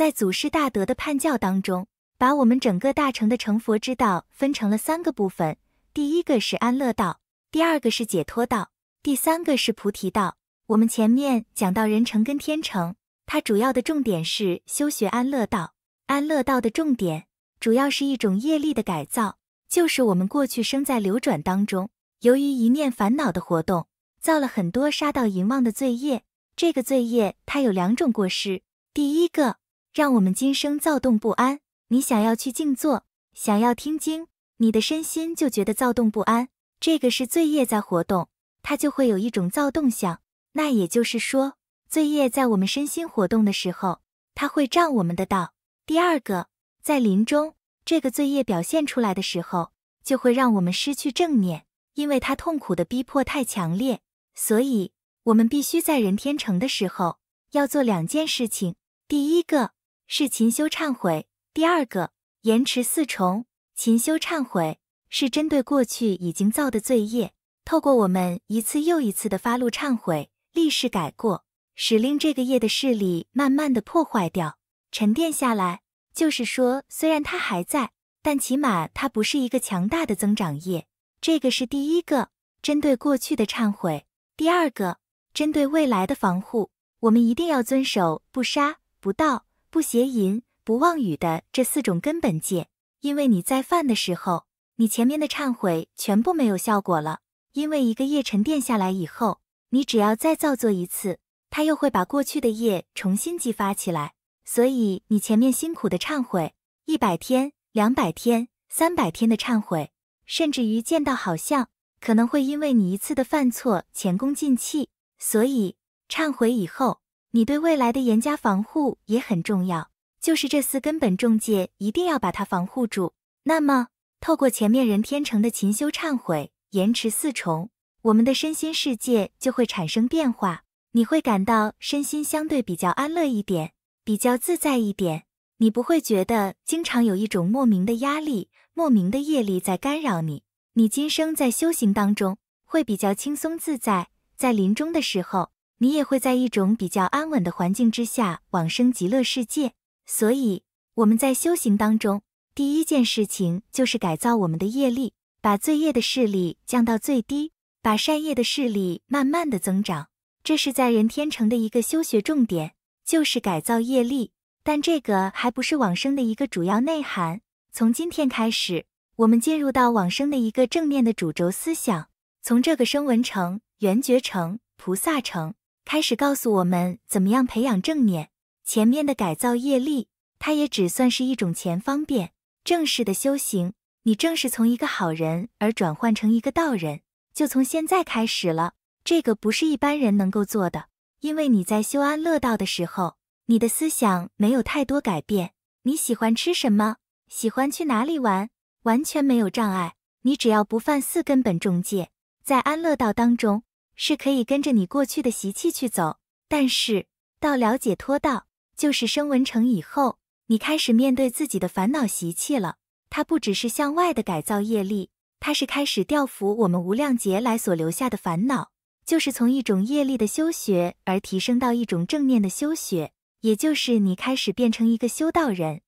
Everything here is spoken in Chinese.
在祖师大德的判教当中，把我们整个大乘的成佛之道分成了三个部分：第一个是安乐道，第二个是解脱道，第三个是菩提道。我们前面讲到人成跟天成，它主要的重点是修学安乐道。安乐道的重点主要是一种业力的改造，就是我们过去生在流转当中，由于一念烦恼的活动，造了很多杀盗淫妄的罪业。这个罪业它有两种过失，第一个。让我们今生躁动不安。你想要去静坐，想要听经，你的身心就觉得躁动不安。这个是罪业在活动，它就会有一种躁动相。那也就是说，罪业在我们身心活动的时候，它会障我们的道。第二个，在临终，这个罪业表现出来的时候，就会让我们失去正念，因为它痛苦的逼迫太强烈，所以我们必须在人天成的时候要做两件事情。第一个。是勤修忏悔。第二个，延迟四重勤修忏悔，是针对过去已经造的罪业，透过我们一次又一次的发露忏悔，立誓改过，使令这个业的势力慢慢的破坏掉，沉淀下来。就是说，虽然它还在，但起码它不是一个强大的增长业。这个是第一个，针对过去的忏悔；第二个，针对未来的防护，我们一定要遵守，不杀不盗。不邪淫、不妄语的这四种根本戒，因为你再犯的时候，你前面的忏悔全部没有效果了。因为一个业沉淀下来以后，你只要再造作一次，他又会把过去的业重新激发起来。所以你前面辛苦的忏悔，一百天、两百天、三百天的忏悔，甚至于见到好像可能会因为你一次的犯错前功尽弃。所以忏悔以后。你对未来的严加防护也很重要，就是这四根本重戒一定要把它防护住。那么，透过前面人天成的勤修忏悔、延迟四重，我们的身心世界就会产生变化，你会感到身心相对比较安乐一点，比较自在一点。你不会觉得经常有一种莫名的压力、莫名的业力在干扰你。你今生在修行当中会比较轻松自在，在临终的时候。你也会在一种比较安稳的环境之下往生极乐世界，所以我们在修行当中，第一件事情就是改造我们的业力，把罪业的势力降到最低，把善业的势力慢慢的增长。这是在人天成的一个修学重点，就是改造业力。但这个还不是往生的一个主要内涵。从今天开始，我们进入到往生的一个正面的主轴思想，从这个声闻城、缘觉城、菩萨城。开始告诉我们怎么样培养正念。前面的改造业力，它也只算是一种前方便。正式的修行，你正是从一个好人而转换成一个道人，就从现在开始了。这个不是一般人能够做的，因为你在修安乐道的时候，你的思想没有太多改变。你喜欢吃什么，喜欢去哪里玩，完全没有障碍。你只要不犯四根本重戒，在安乐道当中。是可以跟着你过去的习气去走，但是到了解脱道，就是生文成以后，你开始面对自己的烦恼习气了。它不只是向外的改造业力，它是开始调伏我们无量劫来所留下的烦恼，就是从一种业力的修学而提升到一种正念的修学，也就是你开始变成一个修道人。